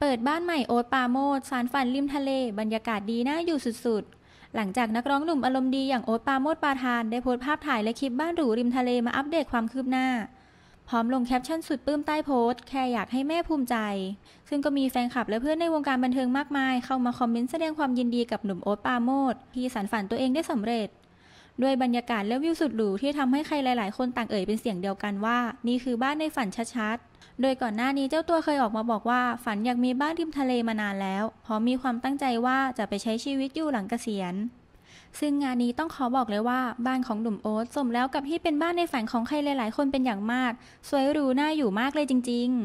เปิดบ้านใหม่โอ๊ตปาโมดสารฝันริมทะเลบรรยากาศดีน่าอยู่สุดๆ หลังจากนักร้องหนุ่มอารมณ์ดีอย่างโอ๊ตปาโมดปาทานได้โพสต์ภาพถ่ายและคลิปบ้านหรูริมทะเลมาอัปเดตความคืบหน้าพร้อมลงแคปชั่นสุดปลื้มใต้โพสต์แค่อยากให้แม่ภูมิใจ ซึ่งก็มีแฟนคลับและเพื่อนในวงการบันเทิงมากมาย เข้ามาคอมเมนต์แสดงความยินดีกับหนุ่มโอ๊ตปาโมดที่สารฝันตัวเองได้สำเร็จด้วยบรรยากาศและวิวสุดหรูที่ทำให้ใครหลายๆคนต่างเอ่ยเป็นเสียงเดียวกันว่า นี่คือบ้านในฝันชัดๆ โดยก่อนหน้านี้เจ้าตัวเคยออกมาบอกว่าฝันอยากมีบ้านริมทะเลมานานแล้วพรอมมีความตั้งใจว่าจะไปใช้ชีวิตอยู่หลังเกษียณ ซึ่งงานนี้ต้องขอบอกเลยว่าบ้านของหนุ่มโอ๊ตสมแล้วกับที่เป็นบ้านในฝันของใครหลายๆ คนเป็นอย่างมาก สวยหรูน่าอยู่มากเลยจริง ๆ